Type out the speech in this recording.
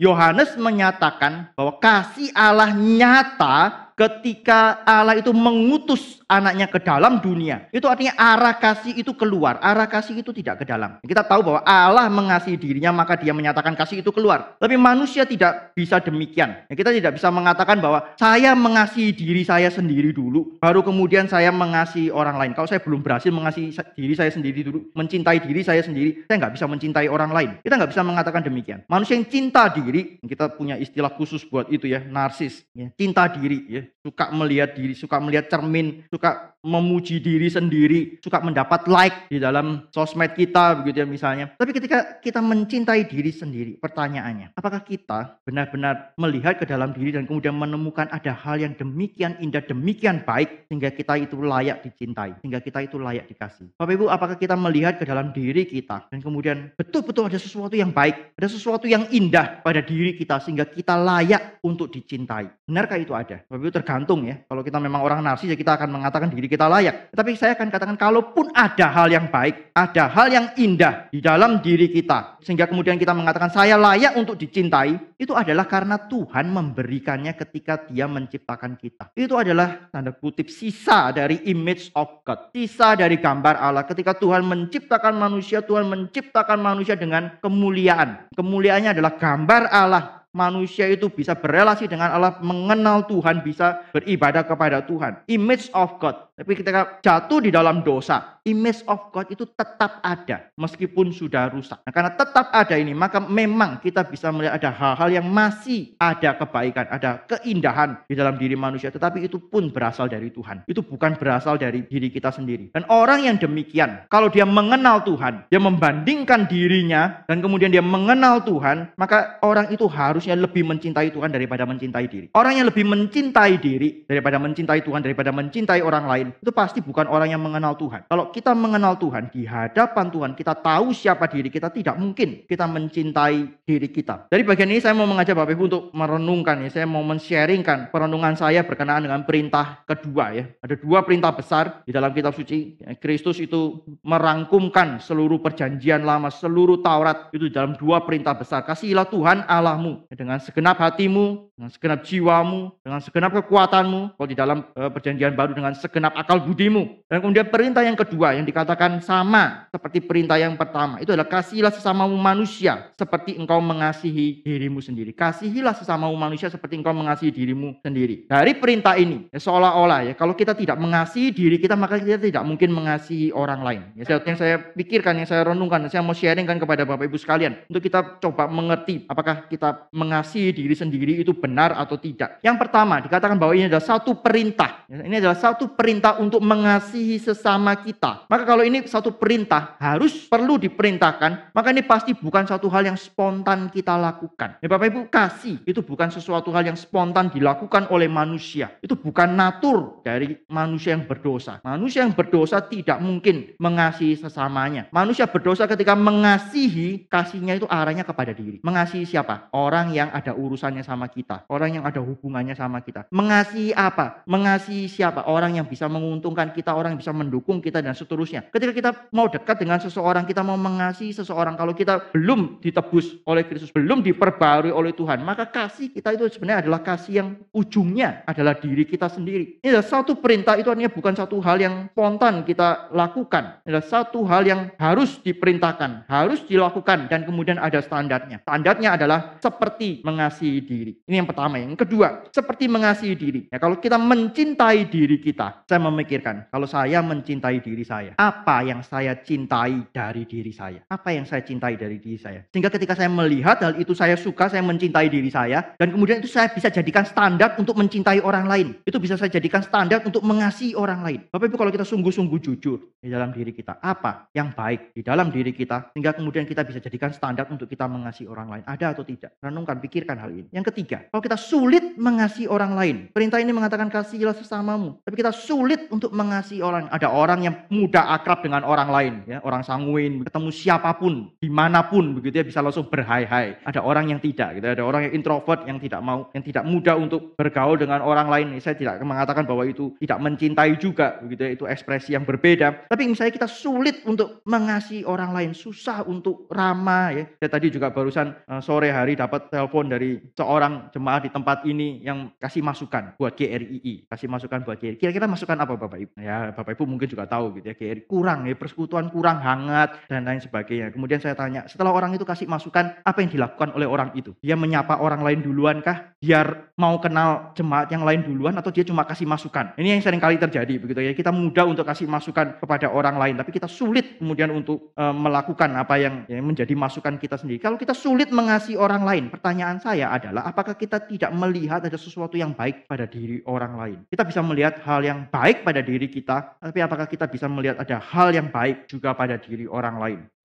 Yohanes menyatakan bahwa kasih Allah nyata ketika Allah itu mengutus anaknya ke dalam dunia. Itu artinya arah kasih itu keluar, arah kasih itu tidak ke dalam. Kita tahu bahwa Allah mengasihi dirinya maka dia menyatakan kasih itu keluar. Tapi manusia tidak bisa demikian. Ya, kita tidak bisa mengatakan bahwa saya mengasihi diri saya sendiri dulu, baru kemudian saya mengasihi orang lain. Kalau saya belum berhasil mengasihi diri saya sendiri dulu, mencintai diri saya sendiri, saya nggak bisa mencintai orang lain. Kita nggak bisa mengatakan demikian. Manusia yang cinta diri, kita punya istilah khusus buat itu ya, narsis. Ya, cinta diri ya suka melihat diri, suka melihat cermin, suka memuji diri sendiri, suka mendapat like di dalam sosmed kita begitu ya misalnya. Tapi ketika kita mencintai diri sendiri, pertanyaannya, apakah kita benar-benar melihat ke dalam diri dan kemudian menemukan ada hal yang demikian indah, demikian baik sehingga kita itu layak dicintai, sehingga kita itu layak dikasih. Bapak Ibu, apakah kita melihat ke dalam diri kita dan kemudian betul-betul ada sesuatu yang baik, ada sesuatu yang indah pada diri kita sehingga kita layak untuk dicintai. Benarkah itu ada? Bapak Ibu, tergantung ya. Kalau kita memang orang narsis ya kita akan mengatakan diri kita layak. Tapi saya akan katakan kalaupun ada hal yang baik, ada hal yang indah di dalam diri kita sehingga kemudian kita mengatakan saya layak untuk dicintai, itu adalah karena Tuhan memberikannya ketika dia menciptakan kita. Itu adalah tanda kutip sisa dari image of God, sisa dari gambar Allah. Ketika Tuhan menciptakan manusia, Tuhan menciptakan manusia dengan kemuliaan. Kemuliaannya adalah gambar Allah manusia itu bisa berelasi dengan Allah, mengenal Tuhan, bisa beribadah kepada Tuhan. Image of God. Tapi ketika jatuh di dalam dosa, image of God itu tetap ada meskipun sudah rusak. Nah, karena tetap ada ini, maka memang kita bisa melihat ada hal-hal yang masih ada kebaikan, ada keindahan di dalam diri manusia, tetapi itu pun berasal dari Tuhan. Itu bukan berasal dari diri kita sendiri. Dan orang yang demikian, kalau dia mengenal Tuhan, dia membandingkan dirinya dan kemudian dia mengenal Tuhan, maka orang itu harus harusnya lebih mencintai Tuhan daripada mencintai diri. Orang yang lebih mencintai diri daripada mencintai Tuhan, daripada mencintai orang lain, itu pasti bukan orang yang mengenal Tuhan. Kalau kita mengenal Tuhan, di hadapan Tuhan kita tahu siapa diri kita, tidak mungkin kita mencintai diri kita. Dari bagian ini saya mau mengajak Bapak Ibu untuk merenungkan ya, saya mau men-sharingkan perenungan saya berkenaan dengan perintah kedua ya. Ada dua perintah besar di dalam kitab suci. Kristus itu merangkumkan seluruh perjanjian lama, seluruh Taurat itu dalam dua perintah besar. Kasihilah Tuhan Allahmu dengan segenap hatimu, dengan segenap jiwamu, dengan segenap kekuatanmu, kalau di dalam eh, perjanjian baru dengan segenap akal budimu. Dan kemudian perintah yang kedua yang dikatakan sama seperti perintah yang pertama, itu adalah kasihilah sesamamu manusia seperti engkau mengasihi dirimu sendiri. Kasihilah sesamamu manusia seperti engkau mengasihi dirimu sendiri. Dari perintah ini, ya, seolah-olah ya kalau kita tidak mengasihi diri kita, maka kita tidak mungkin mengasihi orang lain. Ya, yang saya pikirkan, yang saya renungkan, yang saya mau sharingkan kepada Bapak Ibu sekalian, untuk kita coba mengerti apakah kita mengasihi diri sendiri itu benar atau tidak. Yang pertama dikatakan bahwa ini adalah satu perintah. Ini adalah satu perintah untuk mengasihi sesama kita. Maka kalau ini satu perintah harus perlu diperintahkan, maka ini pasti bukan satu hal yang spontan kita lakukan. Ya Bapak Ibu, kasih itu bukan sesuatu hal yang spontan dilakukan oleh manusia. Itu bukan natur dari manusia yang berdosa. Manusia yang berdosa tidak mungkin mengasihi sesamanya. Manusia berdosa ketika mengasihi, kasihnya itu arahnya kepada diri. Mengasihi siapa? Orang yang ada urusannya sama kita, orang yang ada hubungannya sama kita. Mengasihi apa? Mengasihi siapa? Orang yang bisa menguntungkan kita, orang yang bisa mendukung kita dan seterusnya. Ketika kita mau dekat dengan seseorang, kita mau mengasihi seseorang kalau kita belum ditebus oleh Kristus, belum diperbarui oleh Tuhan, maka kasih kita itu sebenarnya adalah kasih yang ujungnya adalah diri kita sendiri. Ini adalah satu perintah itu artinya bukan satu hal yang spontan kita lakukan. Ini adalah satu hal yang harus diperintahkan, harus dilakukan dan kemudian ada standarnya. Standarnya adalah seperti seperti mengasihi diri. Ini yang pertama. Yang kedua, seperti mengasihi diri. Ya, kalau kita mencintai diri kita, saya memikirkan, kalau saya mencintai diri saya, apa yang saya cintai dari diri saya? Apa yang saya cintai dari diri saya? Sehingga ketika saya melihat hal itu saya suka, saya mencintai diri saya, dan kemudian itu saya bisa jadikan standar untuk mencintai orang lain. Itu bisa saya jadikan standar untuk mengasihi orang lain. Bapak Ibu kalau kita sungguh-sungguh jujur di dalam diri kita, apa yang baik di dalam diri kita, sehingga kemudian kita bisa jadikan standar untuk kita mengasihi orang lain. Ada atau tidak? Renungkan lakukan, pikirkan hal ini. Yang ketiga, kalau kita sulit mengasihi orang lain. Perintah ini mengatakan kasihilah sesamamu. Tapi kita sulit untuk mengasihi orang. Ada orang yang mudah akrab dengan orang lain. ya Orang sanguin, ketemu siapapun, dimanapun begitu ya bisa langsung berhai-hai. Ada orang yang tidak. Gitu. Ada orang yang introvert yang tidak mau, yang tidak mudah untuk bergaul dengan orang lain. Saya tidak mengatakan bahwa itu tidak mencintai juga. begitu ya. Itu ekspresi yang berbeda. Tapi misalnya kita sulit untuk mengasihi orang lain. Susah untuk ramah. Ya. Saya tadi juga barusan eh, sore hari dapat telepon dari seorang jemaah di tempat ini yang kasih masukan buat GRII, kasih masukan buat GRII. Kira-kira masukan apa Bapak Ibu? Ya Bapak Ibu mungkin juga tahu gitu ya, GRII kurang ya, persekutuan kurang hangat dan lain sebagainya. Kemudian saya tanya, setelah orang itu kasih masukan, apa yang dilakukan oleh orang itu? Dia menyapa orang lain duluan kah? Biar mau kenal jemaat yang lain duluan atau dia cuma kasih masukan? Ini yang sering kali terjadi begitu ya. Kita mudah untuk kasih masukan kepada orang lain, tapi kita sulit kemudian untuk e, melakukan apa yang yang menjadi masukan kita sendiri. Kalau kita sulit mengasihi orang lain, pertanyaan saya adalah apakah kita tidak melihat ada sesuatu yang baik pada diri orang lain? Kita bisa melihat hal yang baik pada diri kita, tapi apakah kita bisa melihat ada hal yang baik juga pada diri orang lain?